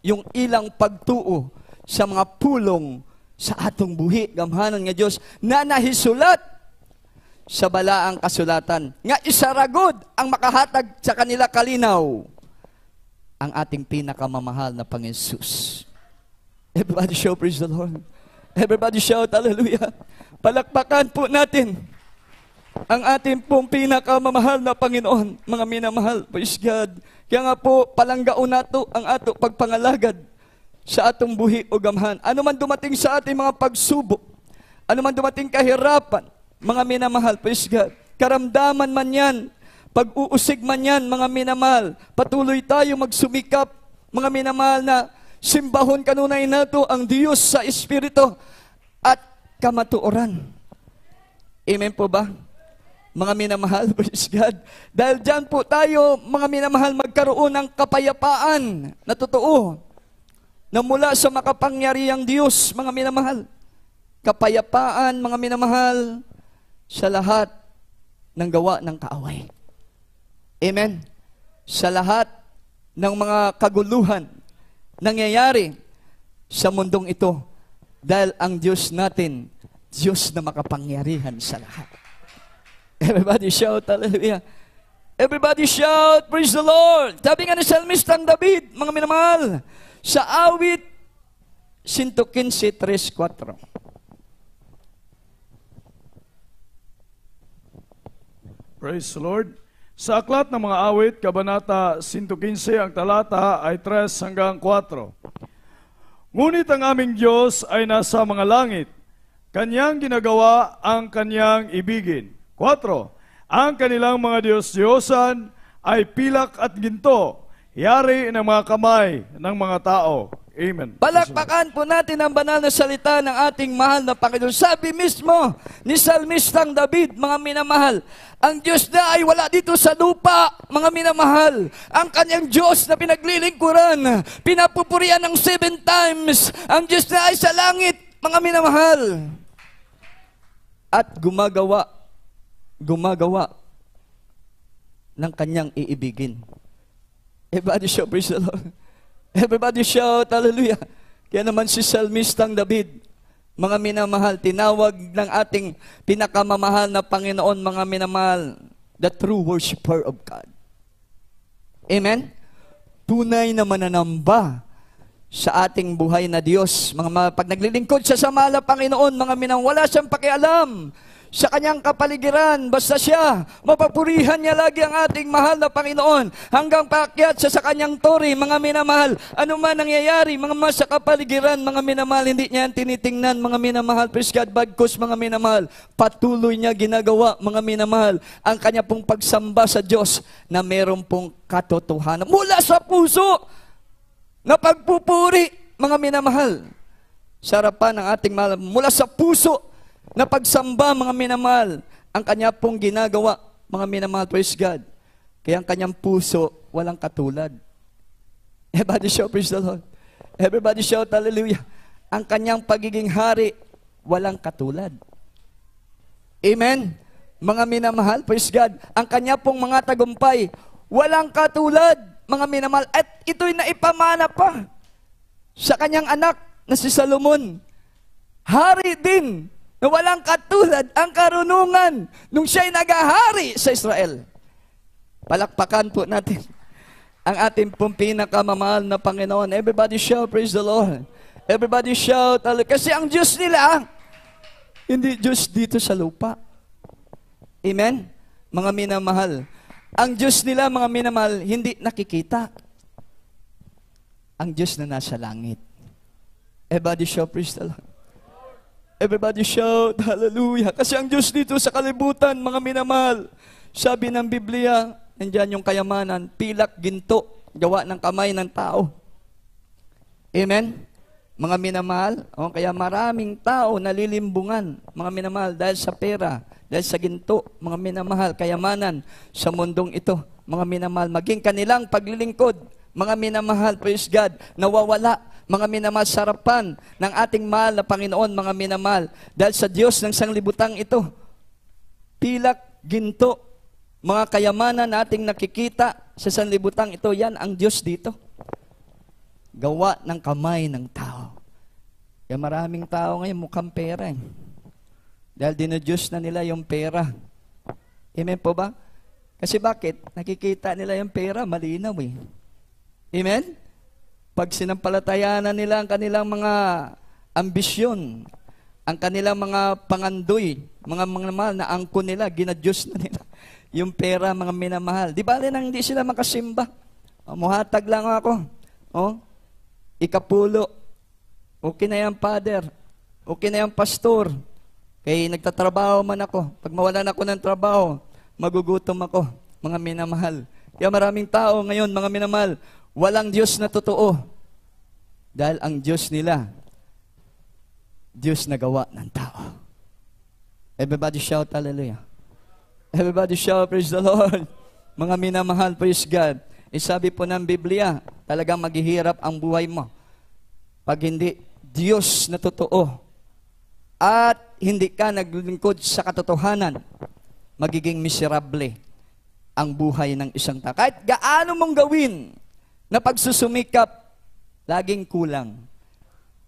yung ilang pagtuo sa mga pulong sa atong buhi, gamhanan nga Diyos, na nahisulat sa balaang kasulatan, nga isaragod ang makahatag sa kanila kalinaw ang ating pinakamamahal na Panginoon. Everybody show praise the Lord. Everybody shout hallelujah. Palakpakan po natin ang ating pong pinakamamahal na Panginoon, mga minamahal, praise God. Kaya nga po, palanggaon to ang ato pagpangalagad sa atong buhi o gamhan. Ano man dumating sa ating mga pagsubo, ano man dumating kahirapan, mga minamahal, praise God. Karamdaman man yan, pag-uusig man yan, mga minamahal, patuloy tayo magsumikap, mga minamahal na simbahon kanunay nato ang Diyos sa Espiritu at kamatuoran. Amen po ba? mga minamahal, praise God. Dahil dyan po tayo, mga minamahal, magkaroon ng kapayapaan na totoo na mula sa makapangyariang Diyos, mga minamahal. Kapayapaan, mga minamahal, sa lahat ng gawa ng kaaway. Amen? Sa lahat ng mga kaguluhan nangyayari sa mundong ito dahil ang Diyos natin, Diyos na makapangyarihan sa lahat. Everybody shout, hallelujah. Everybody shout, praise the Lord. Sabi nga ni Salmistang David, mga minamahal, sa awit 115, 3, 4. Praise the Lord. Sa aklat ng mga awit, Kabanata 115, ang talata ay 3 hanggang 4. Ngunit ang aming Diyos ay nasa mga langit. Kanyang ginagawa ang kanyang ibigin. 4. Ang kanilang mga Diyos-Diyosan ay pilak at ginto, yari ng mga kamay ng mga tao. Amen. Palakpakan po natin ang banal na salita ng ating mahal na Panginoon. Sabi mismo ni Salmistang David, mga minamahal, ang Diyos na ay wala dito sa lupa, mga minamahal. Ang kanyang Diyos na pinaglilingkuran, pinapupurian ng seven times. Ang Diyos na ay sa langit, mga minamahal. At gumagawa gumagawa ng kanyang iibigin. Everybody shout, praise the Lord. Everybody shout, hallelujah. Kaya naman si Salmistang David, mga minamahal, tinawag ng ating pinakamamahal na Panginoon, mga minamahal, the true worshiper of God. Amen? Tunay na mananamba sa ating buhay na Diyos. Mga, mga pag naglilingkod siya sa mala Panginoon, mga minang wala siyang pakialam sa kanyang kapaligiran. Basta siya, mapapurihan niya lagi ang ating mahal na Panginoon hanggang paakyat siya sa kanyang tori, mga minamahal. Ano man nangyayari, mga mas sa kapaligiran, mga minamahal, hindi niya tinitingnan, mga minamahal. Praise God, bagkus, mga minamahal. Patuloy niya ginagawa, mga minamahal, ang kanya pong pagsamba sa Diyos na meron pong katotohanan. Mula sa puso na pagpupuri, mga minamahal. Sarapan ng ating mahal, mula sa puso na pagsamba, mga minamahal, ang kanya pong ginagawa, mga minamahal, praise God. Kaya ang kanyang puso, walang katulad. Everybody shout, praise the Lord. Everybody shout, hallelujah. Ang kanyang pagiging hari, walang katulad. Amen? Mga minamahal, praise God. Ang kanya pong mga tagumpay, walang katulad, mga minamahal. At ito'y naipamana pa sa kanyang anak na si Salomon. Hari din na walang katulad ang karunungan nung siya'y nagahari sa Israel. Palakpakan po natin ang ating pong pinakamamahal na Panginoon. Everybody shout, praise the Lord. Everybody shout, kasi ang Diyos nila, hindi Diyos dito sa lupa. Amen? Mga minamahal. Ang Diyos nila, mga minamahal, hindi nakikita. Ang Diyos na nasa langit. Everybody shout, praise the Lord. Everybody shout, hallelujah. Kasi ang Diyos dito sa kalibutan, mga minamahal. Sabi ng Biblia, nandiyan yung kayamanan, pilak ginto, gawa ng kamay ng tao. Amen? Mga minamahal, oh, kaya maraming tao nalilimbungan, mga minamahal, dahil sa pera, dahil sa ginto, mga minamahal, kayamanan sa mundong ito, mga minamahal, maging kanilang paglilingkod, mga minamahal, praise God, nawawala mga minamahal, sarapan ng ating mahal na Panginoon, mga minamahal. Dahil sa Diyos ng sanglibutang ito, pilak, ginto, mga kayamanan na ating nakikita sa sanlibutang ito, yan ang Diyos dito. Gawa ng kamay ng tao. Kaya maraming tao ngayon mukhang pera eh. Dahil dinudyos na nila yung pera. Amen po ba? Kasi bakit? Nakikita nila yung pera, malinaw eh. Amen? pag sinampalatayanan nila ang kanilang mga ambisyon, ang kanilang mga pangandoy, mga mga mahal na angko nila, ginadyos na nila yung pera, mga minamahal. Di ba nang hindi sila makasimba? O, oh, muhatag lang ako. O, oh, ikapulo. Okay na yan, Father. Okay na yan, Pastor. Kay nagtatrabaho man ako. Pag mawalan ako ng trabaho, magugutom ako, mga minamahal. Kaya maraming tao ngayon, mga minamahal, walang Diyos na totoo. Dahil ang Diyos nila, Diyos na gawa ng tao. Everybody shout hallelujah. Everybody shout praise the Lord. Mga minamahal, praise God. Isabi eh, po ng Biblia, talagang maghihirap ang buhay mo. Pag hindi Diyos na totoo at hindi ka naglilingkod sa katotohanan, magiging miserable ang buhay ng isang tao. Kahit gaano mong gawin na pagsusumikap Laging kulang.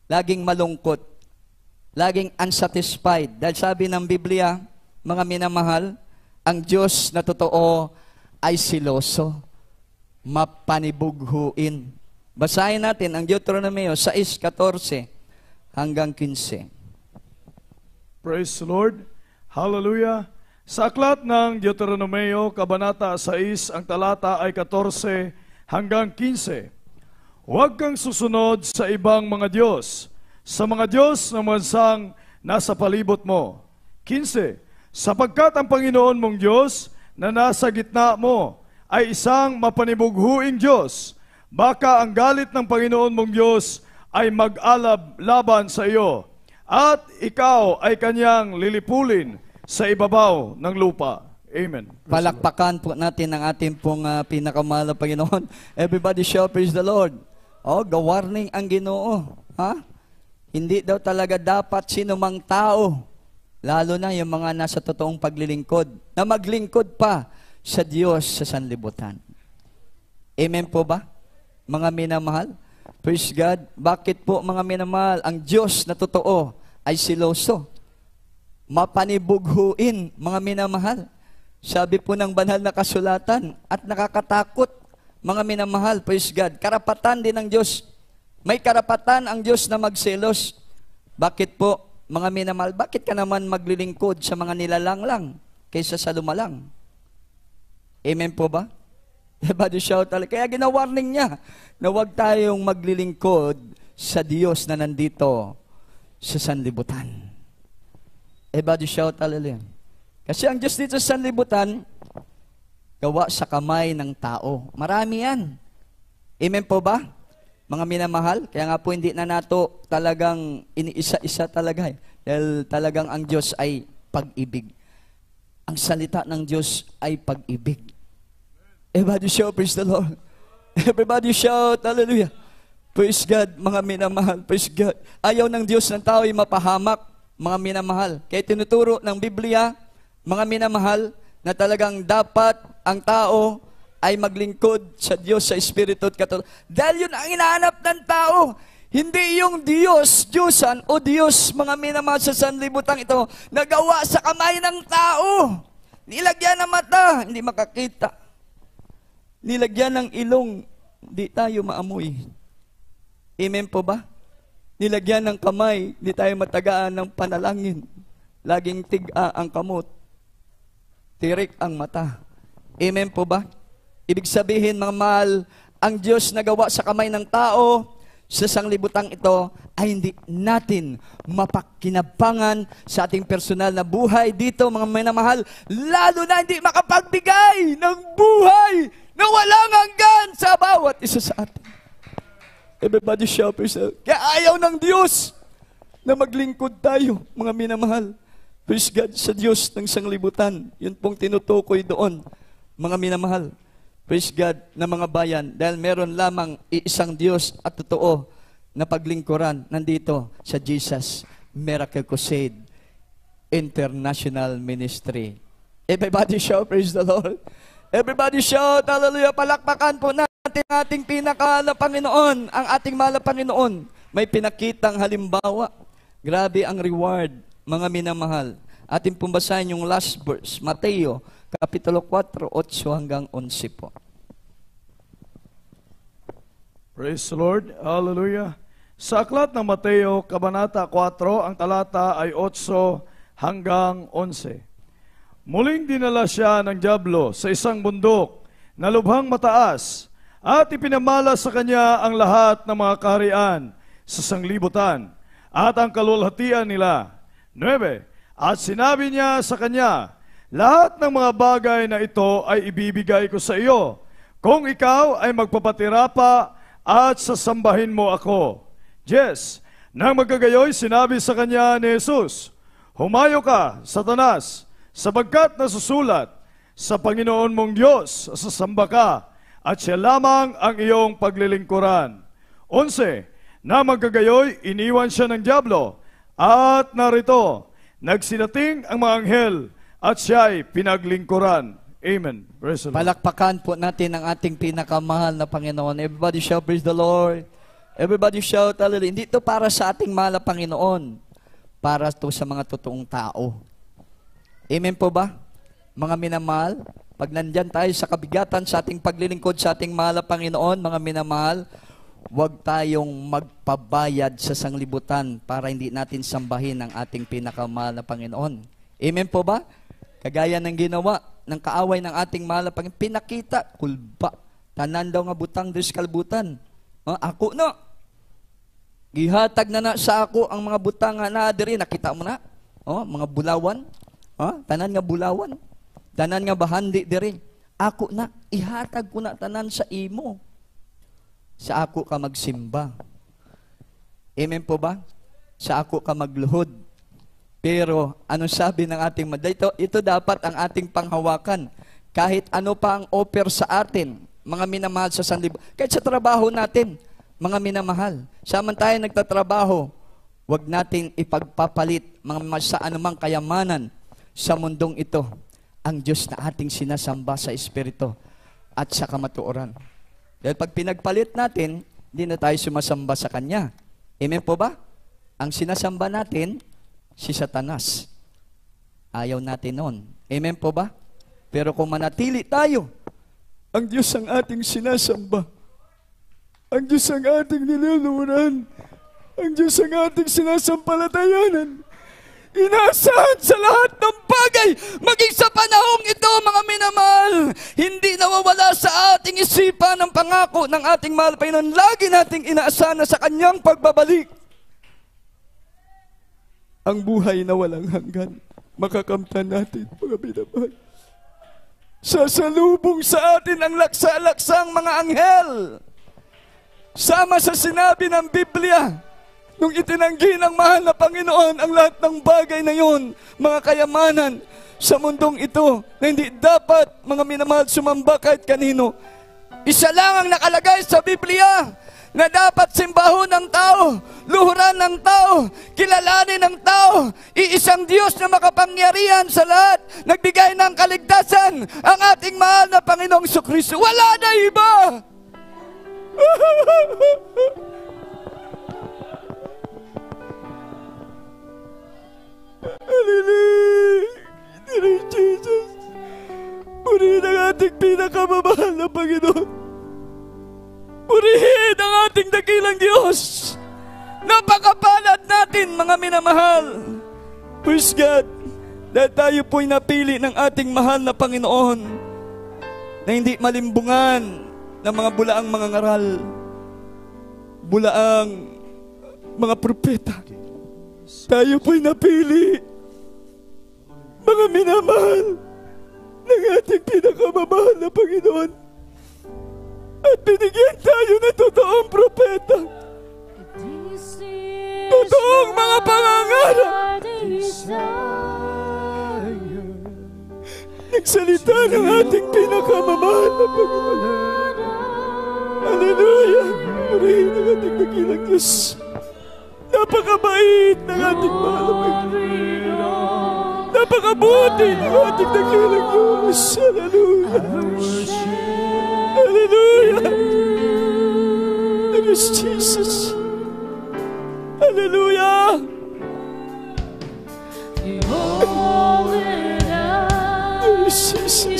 Laging malungkot. Laging unsatisfied. Dahil sabi ng Biblia, mga minamahal, ang Diyos na totoo ay siloso. Mapanibughuin. Basahin natin ang Deuteronomio 6.14 hanggang 15. Praise the Lord. Hallelujah. Sa aklat ng Deuteronomeo, Kabanata 6, ang talata ay 14 hanggang 15. Huwag kang susunod sa ibang mga Diyos, sa mga Diyos na mansang nasa palibot mo. 15. Sapagkat ang Panginoon mong Diyos na nasa gitna mo ay isang mapanibughuing Diyos, baka ang galit ng Panginoon mong Diyos ay mag-alab laban sa iyo, at ikaw ay kanyang lilipulin sa ibabaw ng lupa. Amen. Palakpakan po natin ang ating pong uh, pinakamahal na Panginoon. Everybody shall praise the Lord. Oh, gawarning ang ginoo. Ha? Hindi daw talaga dapat sinumang tao, lalo na yung mga nasa totoong paglilingkod, na maglingkod pa sa Diyos sa sanlibutan. Amen po ba? Mga minamahal? Praise God. Bakit po mga minamahal, ang Diyos na totoo ay siloso? Mapanibughuin, mga minamahal. Sabi po ng banal na kasulatan at nakakatakot mga minamahal, praise God. Karapatan din ng Diyos. May karapatan ang Diyos na magselos. Bakit po, mga minamahal, bakit ka naman maglilingkod sa mga nilalang lang kaysa sa lumalang? Amen po ba? Everybody diba, shout talaga. Kaya ginawarning niya na huwag tayong maglilingkod sa Diyos na nandito sa sanlibutan. Everybody diba, shout hallelujah. Kasi ang Diyos dito sa sanlibutan, gawa sa kamay ng tao. Marami yan. Amen po ba? Mga minamahal, kaya nga po hindi na nato talagang iniisa-isa talaga. Eh. Dahil talagang ang Diyos ay pag-ibig. Ang salita ng Diyos ay pag-ibig. Everybody shout, praise the Lord. Everybody shout, hallelujah. Praise God, mga minamahal, praise God. Ayaw ng Diyos ng tao ay mapahamak, mga minamahal. Kaya tinuturo ng Biblia, mga minamahal, na talagang dapat ang tao ay maglingkod sa Diyos, sa Espiritu at Katulad. Dahil yun ang inaanap ng tao. Hindi yung Diyos, Diyosan o Diyos, mga minamahal sa sanlibutan ito, nagawa sa kamay ng tao. Nilagyan ng mata, hindi makakita. Nilagyan ng ilong, hindi tayo maamoy. Amen po ba? Nilagyan ng kamay, hindi tayo matagaan ng panalangin. Laging tiga ang kamot, tirik ang mata Amen po ba? Ibig sabihin, mga mahal, ang Diyos na gawa sa kamay ng tao, sa sanglibutan ito ay hindi natin mapakinabangan sa ating personal na buhay dito, mga minamahal, lalo na hindi makapagbigay ng buhay na walang hanggan sa bawat isa sa atin. Everybody shout yourself. Kaya ayaw ng Diyos na maglingkod tayo, mga minamahal. Praise God sa Diyos ng sanglibutan. Yun pong tinutukoy doon mga minamahal. Praise God na mga bayan dahil meron lamang iisang Diyos at totoo na paglingkuran nandito sa Jesus Miracle Crusade International Ministry. Everybody shout, praise the Lord. Everybody shout, hallelujah. Palakpakan po natin ating pinakahal na Panginoon, ang ating mahal na Panginoon. May pinakitang halimbawa. Grabe ang reward, mga minamahal. Ating pumbasahin yung last verse, Mateo Kapitulo 4, 8 hanggang 11 po. Praise the Lord. Hallelujah. Sa aklat ng Mateo, Kabanata 4, ang talata ay 8 hanggang 11. Muling dinala siya ng Diablo sa isang bundok na lubhang mataas at ipinamala sa kanya ang lahat ng mga kaharian sa sanglibutan at ang kalulhatian nila. 9. At sinabi niya sa kanya, lahat ng mga bagay na ito ay ibibigay ko sa iyo kung ikaw ay magpapatira pa at sasambahin mo ako. Yes, nang magkagayoy, sinabi sa kanya ni Jesus, Humayo ka, Satanas, sabagkat nasusulat, sa Panginoon mong Diyos, sasamba ka, at siya lamang ang iyong paglilingkuran. Onse, na magkagayoy, iniwan siya ng Diablo, at narito, nagsinating ang mga anghel, at siya'y pinaglingkuran. Amen. Praise Palakpakan po natin ang ating pinakamahal na Panginoon. Everybody shout, praise the Lord. Everybody shout, hallelujah. Hindi ito para sa ating mahal na Panginoon. Para to sa mga totoong tao. Amen po ba? Mga minamahal, pag nandyan tayo sa kabigatan sa ating paglilingkod sa ating mahal na Panginoon, mga minamahal, huwag tayong magpabayad sa sanglibutan para hindi natin sambahin ang ating pinakamahal na Panginoon. Amen po ba? Kagaya ng ginawa ng kaaway ng ating malapang pinakita, kulba. Tanan daw nga butang des kalbutan. Oh, ako no. Gihatag na na sa ako ang mga butang nga na diri nakita mo na. Oh, mga bulawan. Oh, tanan nga bulawan. Tanan nga bahandi diri. Ako na ihatag ko na tanan sa imo. Sa ako ka magsimba. Amen po ba? Sa ako ka magluhod pero ano sabi ng ating madla? Ito, ito dapat ang ating panghawakan. Kahit ano pa ang offer sa atin, mga minamahal sa sanlibutan. Kahit sa trabaho natin, mga minamahal. Saman tayo nagtatrabaho, wag natin ipagpapalit mga sa anumang kayamanan sa mundong ito ang Diyos na ating sinasamba sa Espiritu at sa kamatuoran. Dahil pag pinagpalit natin, hindi na tayo sumasamba sa Kanya. Amen po ba? Ang sinasamba natin si Satanas. Ayaw natin noon. Amen po ba? Pero kung manatili tayo, ang Diyos ang ating sinasamba. Ang Diyos ang ating nilulunan. Ang Diyos ang ating sinasampalatayanan. Inaasahan sa lahat ng bagay, maging sa panahong ito, mga minamahal, hindi nawawala sa ating isipan ang pangako ng ating mahal Panginoon. Lagi nating inaasahan na sa Kanyang pagbabalik ang buhay na walang hanggan. Makakamtan natin, mga binabahal. Sasalubong sa atin ang laksa-laksang mga anghel. Sama sa sinabi ng Biblia, nung itinanggi ng mahal na Panginoon ang lahat ng bagay na yon, mga kayamanan sa mundong ito, na hindi dapat mga minamahal sumamba kahit kanino. Isa lang ang nakalagay sa Biblia, na dapat simbahon ng tao, luhuran ng tao, kilalanin ng tao, iisang Diyos na makapangyarihan sa lahat, nagbigay ng kaligtasan ang ating mahal na Panginoong Kristo. Wala na iba! Hallelujah! Jesus! Puri ng ating pinakamamahal na Panginoon. Purihin ang ating dakilang Diyos. Napakapalad natin, mga minamahal. Praise God, dahil tayo po'y napili ng ating mahal na Panginoon na hindi malimbungan ng mga bulaang mga ngaral, bulaang mga propeta. Tayo po'y napili, mga minamahal, ng ating pinakamamahal na Panginoon at binigyan tayo ng totoong propeta. Totoong mga pangangarap. Nagsalita ng ating pinakamamahal na Panginoon. Hallelujah! Purihin ang ating nagilang Diyos. Napakabait ng ating mahal Napakabuti ng ating nagilang Diyos. Hallelujah! Hallelujah. It is Jesus. Hallelujah. It is Jesus.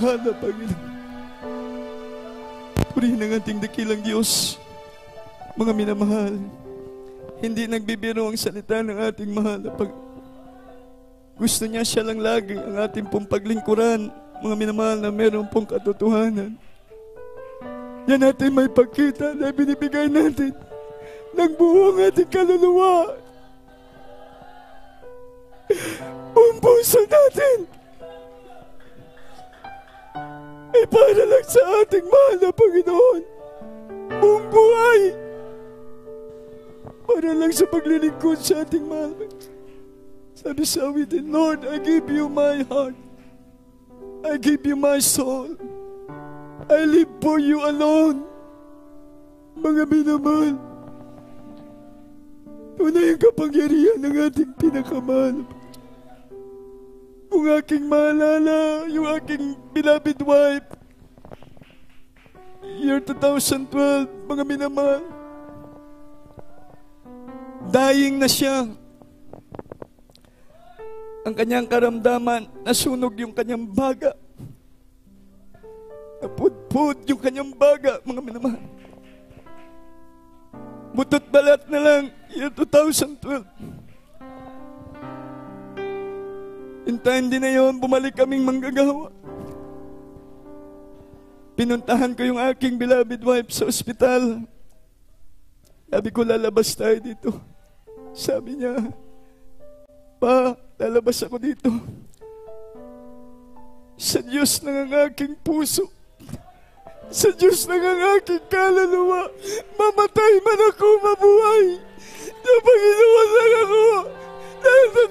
mahal na Panginoon. Purihin ang ating dakilang Diyos, mga minamahal. Hindi nagbibiro ang salita ng ating mahal na Panginoon. Gusto niya siya lang lagi ang ating pong paglingkuran, mga minamahal na meron pong katotohanan. Yan natin may pagkita na binibigay natin ng buong ating kaluluwa. Buong natin ay para lang sa ating mahal na Panginoon. Buong buhay. Para lang sa paglilingkod sa ating mahal. Sabi sa awitin, Lord, I give you my heart. I give you my soul. I live for you alone. Mga minamahal, tunay ang kapangyarihan ng ating pinakamahal mong aking maalala, yung aking beloved wife. Year 2012, mga minamahal. Dying na siya. Ang kanyang karamdaman, nasunog yung kanyang baga. Napudpud yung kanyang baga, mga minamahal. Butot balat na lang, year 2012. In time din na yun, bumalik kaming manggagawa. Pinuntahan ko yung aking beloved wife sa ospital. Sabi ko, lalabas tayo dito. Sabi niya, Pa, lalabas ako dito. Sa Diyos ng ang aking puso. Sa Diyos ng ang aking kaluluwa. Mamatay man ako, mabuhay. Na Panginoon lang ako. Dahil sa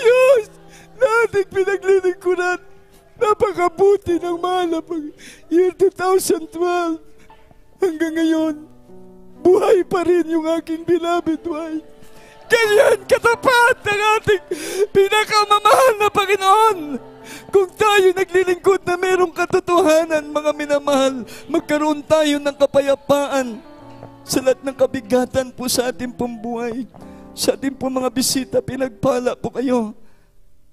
Diyos. Nating pinaglilingkuran. Napakabuti ng malabang year 2012. Hanggang ngayon, buhay pa rin yung aking beloved wife. Ganyan katapat ng ating pinakamamahal na Panginoon. Kung tayo naglilingkod na merong katotohanan, mga minamahal, magkaroon tayo ng kapayapaan sa lahat ng kabigatan po sa ating pambuhay, sa ating po mga bisita, pinagpala po kayo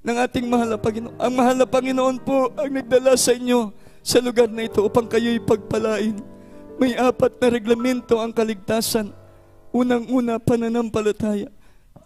ng ating mahal na Panginoon. Ang mahal na Panginoon po ang nagdala sa inyo sa lugar na ito upang kayo'y pagpalain. May apat na reglamento ang kaligtasan. Unang-una, pananampalataya.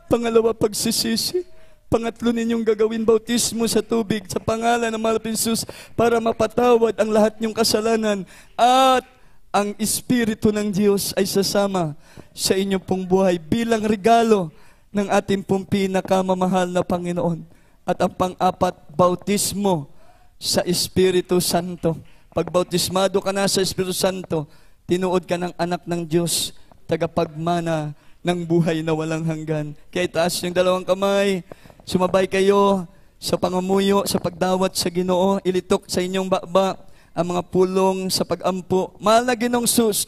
Pangalawa, pagsisisi. Pangatlo ninyong gagawin bautismo sa tubig sa pangalan ng Malapin Jesus para mapatawad ang lahat niyong kasalanan at ang Espiritu ng Diyos ay sasama sa inyong pong buhay bilang regalo ng ating pong pinakamamahal na Panginoon. At ang pang-apat, bautismo sa Espiritu Santo. Pag ka na sa Espiritu Santo, tinuod ka ng anak ng Diyos, tagapagmana ng buhay na walang hanggan. Kaya itaas yung dalawang kamay, sumabay kayo sa pangamuyo, sa pagdawat sa ginoo, ilitok sa inyong baba, ang mga pulong sa pag-ampo. Mahal na ginong sus,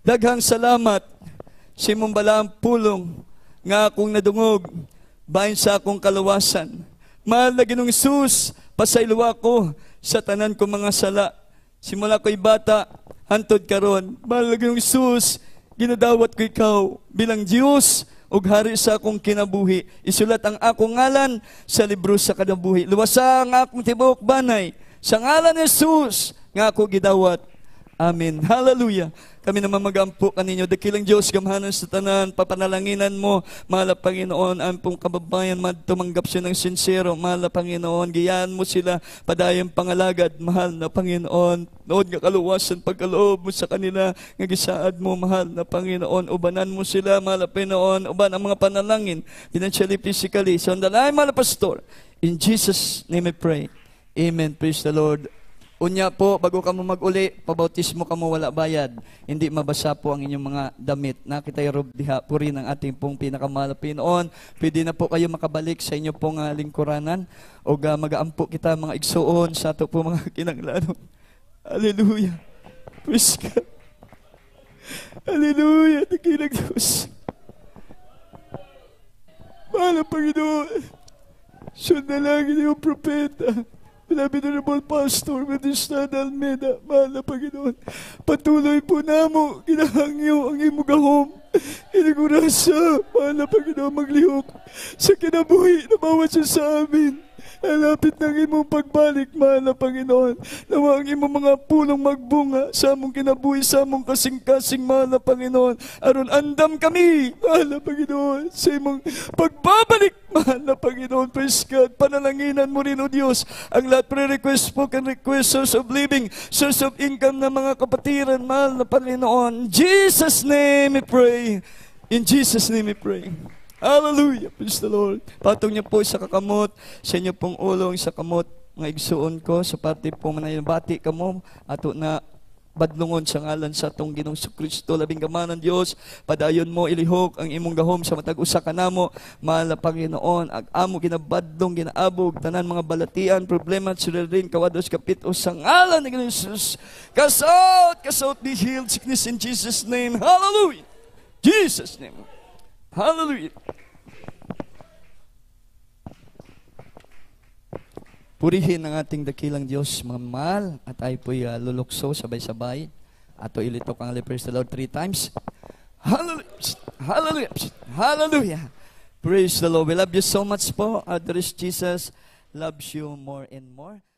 daghang salamat, simumbala ang pulong, nga akong nadungog, bayon sa akong kalawasan. Mahal na ginong Isus, pasailuwa ko sa tanan ko mga sala. Simula ko'y bata, hantod karon. Mahal na ginong Isus, ginadawat ko ikaw bilang Diyos, ug hari sa akong kinabuhi. Isulat ang akong ngalan sa libro sa kinabuhi. Luwasa ang akong tibuok banay. Sa ngalan ni Jesus, nga ako gidawat. Amen. Hallelujah. Kami na magampo kaninyo. Dakilang Diyos, gamhanan sa tanan, papanalanginan mo, mahal Panginoon, ang pong kababayan man tumanggap siya ng sincero, mahal na Panginoon, giyaan mo sila, padayang pangalagad, mahal na Panginoon, noon nga kaluwasan pagkaloob mo sa kanila, nga gisaad mo, mahal na Panginoon, ubanan mo sila, mahal na Panginoon, uban ang mga panalangin, financially, physically, sa so, andalay, mahal na Pastor, in Jesus' name I pray. Amen. Praise the Lord. Unya po, bago ka mo maguli, pabautismo ka mo wala bayad. Hindi mabasa po ang inyong mga damit. Nakita yung Rob diha po rin ang ating pong pinakamalapinoon. Pinoon. Pwede na po kayo makabalik sa inyo pong uh, lingkuranan. O uh, magaampo kita mga igsuon sa ato po mga kinanglano. Hallelujah. Praise God. Hallelujah. Nakilag Diyos. Mahal ang Panginoon. Sunod lang inyong propeta. Beloved Honorable Pastor, Minister Almeda, mahal na Panginoon, patuloy po namo, ginahangyo ang imugahom, inigurasya, mahal na Panginoon, maglihok sa kinabuhi na bawat sa amin. Alapit ng imong pagbalik, na Panginoon. Nawa ang imong mga punong magbunga sa among kinabuhi, sa among kasing-kasing, na Panginoon. Aron andam kami, mana Panginoon, sa imong pagbabalik, na Panginoon. Praise God, panalanginan mo rin, O Diyos, ang lahat pre-request po, can request, source of living, source of income ng mga kapatiran, mahal na Panginoon. Jesus name we pray. In Jesus name we pray. Hallelujah! Praise the Lord. Patong niya po sa kakamot, sa inyo pong ulong sa kamot, mga igsuon ko, sa parte pong manayabati ka mo, ato na badlungon sa ngalan sa atong Ginoong Kristo labing gamanan Dios padayon mo ilihok ang imong gahom sa matag usa ka namo mahal Panginoon ag amo ginabadlong ginaabog tanan mga balatian problema rin kawados kapit sa ngalan ni Ginoong Jesus kasot kasot be healed sickness in Jesus name hallelujah Jesus name hallelujah Purihin ang ating dakilang Diyos, mga mahal, at ay po'y uh, lulukso sabay-sabay. Ato ilito kang praise the Lord three times. Hallelujah! Hallelujah! Hallelujah! Praise the Lord. We love you so much po. Our Jesus loves you more and more.